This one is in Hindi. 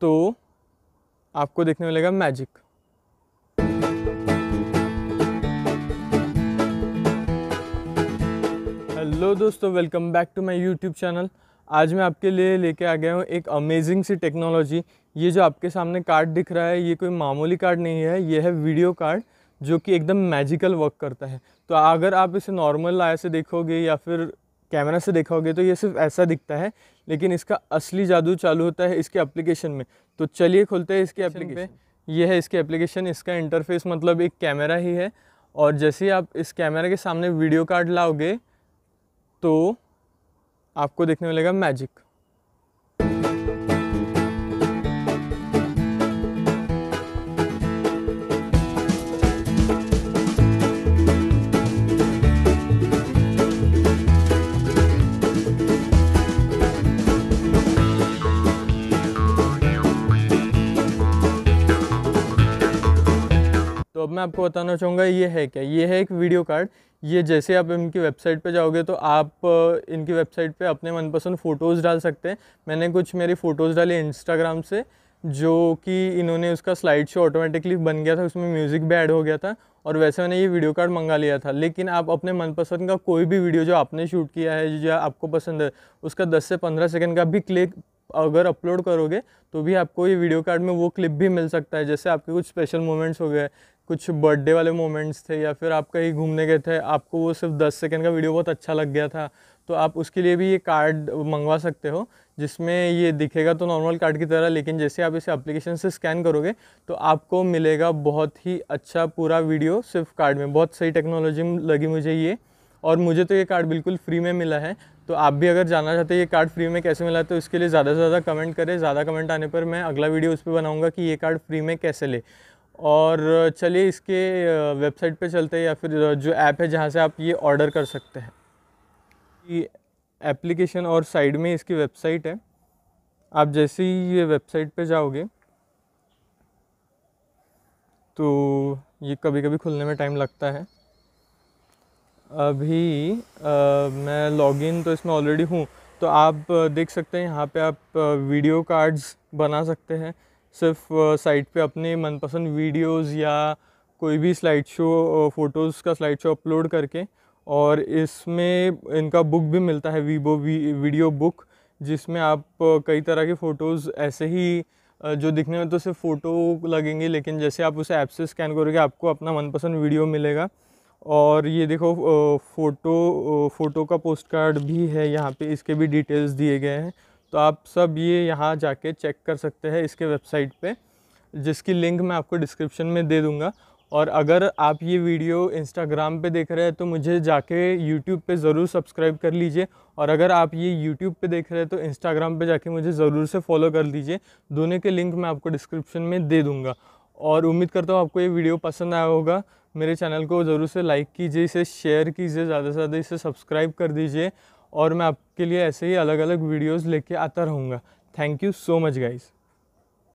तो आपको देखने मिलेगा मैजिक हेलो दोस्तों welcome back to my YouTube channel आज मैं आपके लिए लेके आ गया हूँ एक अमेजिंग सी टेक्नोलॉजी ये जो आपके सामने कार्ड दिख रहा है ये कोई मामूली कार्ड नहीं है ये है वीडियो कार्ड जो कि एकदम मैजिकल वर्क करता है तो अगर आप इसे नॉर्मल आय से देखोगे या फिर कैमरा से देखा होगा तो ये सिर्फ ऐसा दिखता है लेकिन इसका असली जादू चालू होता है इसके एप्लीकेशन में तो चलिए खुलते हैं इसके एप्लीकेशन ये है इसके एप्लीकेशन इसका इंटरफेस मतलब एक कैमरा ही है और जैसे ही आप इस कैमरा के सामने वीडियो कार्ड लाओगे तो आपको देखने मिलेगा मैजिक अब मैं आपको बताना चाहूँगा ये है क्या ये है एक वीडियो कार्ड ये जैसे आप इनकी वेबसाइट पे जाओगे तो आप इनकी वेबसाइट पे अपने मनपसंद फ़ोटोज़ डाल सकते हैं मैंने कुछ मेरी फ़ोटोज़ डाले इंस्टाग्राम से जो कि इन्होंने उसका स्लाइड शो ऑटोमेटिकली बन गया था उसमें म्यूज़िक भी ऐड हो गया था और वैसे मैंने ये वीडियो कार्ड मंगा लिया था लेकिन आप अपने मनपसंद का कोई भी वीडियो जो आपने शूट किया है जो आपको पसंद है उसका दस से पंद्रह सेकेंड का भी क्लिक अगर अपलोड करोगे तो भी आपको ये वीडियो कार्ड में वो क्लिप भी मिल सकता है जैसे आपके कुछ स्पेशल मोमेंट्स हो गए कुछ बर्थडे वाले मोमेंट्स थे या फिर आप कहीं घूमने गए थे आपको वो सिर्फ दस सेकेंड का वीडियो बहुत अच्छा लग गया था तो आप उसके लिए भी ये कार्ड मंगवा सकते हो जिसमें ये दिखेगा तो नॉर्मल कार्ड की तरह लेकिन जैसे आप इसे एप्लीकेशन से स्कैन करोगे तो आपको मिलेगा बहुत ही अच्छा पूरा वीडियो सिर्फ कार्ड में बहुत सही टेक्नोलॉजी लगी मुझे ये और मुझे तो ये कार्ड बिल्कुल फ्री में मिला है तो आप भी अगर जानना चाहते हैं ये कार्ड फ्री में कैसे मिला तो इसके लिए ज़्यादा से ज़्यादा कमेंट करें ज़्यादा कमेंट आने पर मैं अगला वीडियो उस पर बनाऊँगा कि ये कार्ड फ्री में कैसे ले और चलिए इसके वेबसाइट पे चलते हैं या फिर जो ऐप है जहाँ से आप ये ऑर्डर कर सकते हैं ये एप्लीकेशन और साइड में इसकी वेबसाइट है आप जैसे ही ये वेबसाइट पे जाओगे तो ये कभी कभी खुलने में टाइम लगता है अभी आ, मैं लॉगिन तो इसमें ऑलरेडी हूँ तो आप देख सकते हैं यहाँ पे आप वीडियो कार्ड्स बना सकते हैं सिर्फ साइट पे अपने मनपसंद वीडियोस या कोई भी स्लाइड शो फ़ोटोज़ का स्लाइड शो अपलोड करके और इसमें इनका बुक भी मिलता है वीवो वी वीडियो बुक जिसमें आप कई तरह के फ़ोटोज़ ऐसे ही जो दिखने में तो सिर्फ फ़ोटो लगेंगे लेकिन जैसे आप उसे ऐप से स्कैन करोगे आपको अपना मनपसंद वीडियो मिलेगा और ये देखो फ़ोटो फ़ोटो का पोस्ट कार्ड भी है यहाँ पे इसके भी डिटेल्स दिए गए हैं तो आप सब ये यहाँ जाके चेक कर सकते हैं इसके वेबसाइट पे जिसकी लिंक मैं आपको डिस्क्रिप्शन में दे दूँगा और अगर आप ये वीडियो इंस्टाग्राम पे देख रहे हैं तो मुझे जाके यूट्यूब पे ज़रूर सब्सक्राइब कर लीजिए और अगर आप ये यूट्यूब पे देख रहे हैं तो इंस्टाग्राम पे जाके मुझे ज़रूर से फॉलो कर लीजिए दोनों के लिंक मैं आपको डिस्क्रिप्शन में दे दूँगा और उम्मीद करता हूँ आपको ये वीडियो पसंद आया होगा मेरे चैनल को ज़रूर से लाइक कीजिए इसे शेयर कीजिए ज़्यादा से ज़्यादा इसे सब्सक्राइब कर दीजिए और मैं आपके लिए ऐसे ही अलग अलग वीडियोस लेके आता रहूँगा thank you so much guys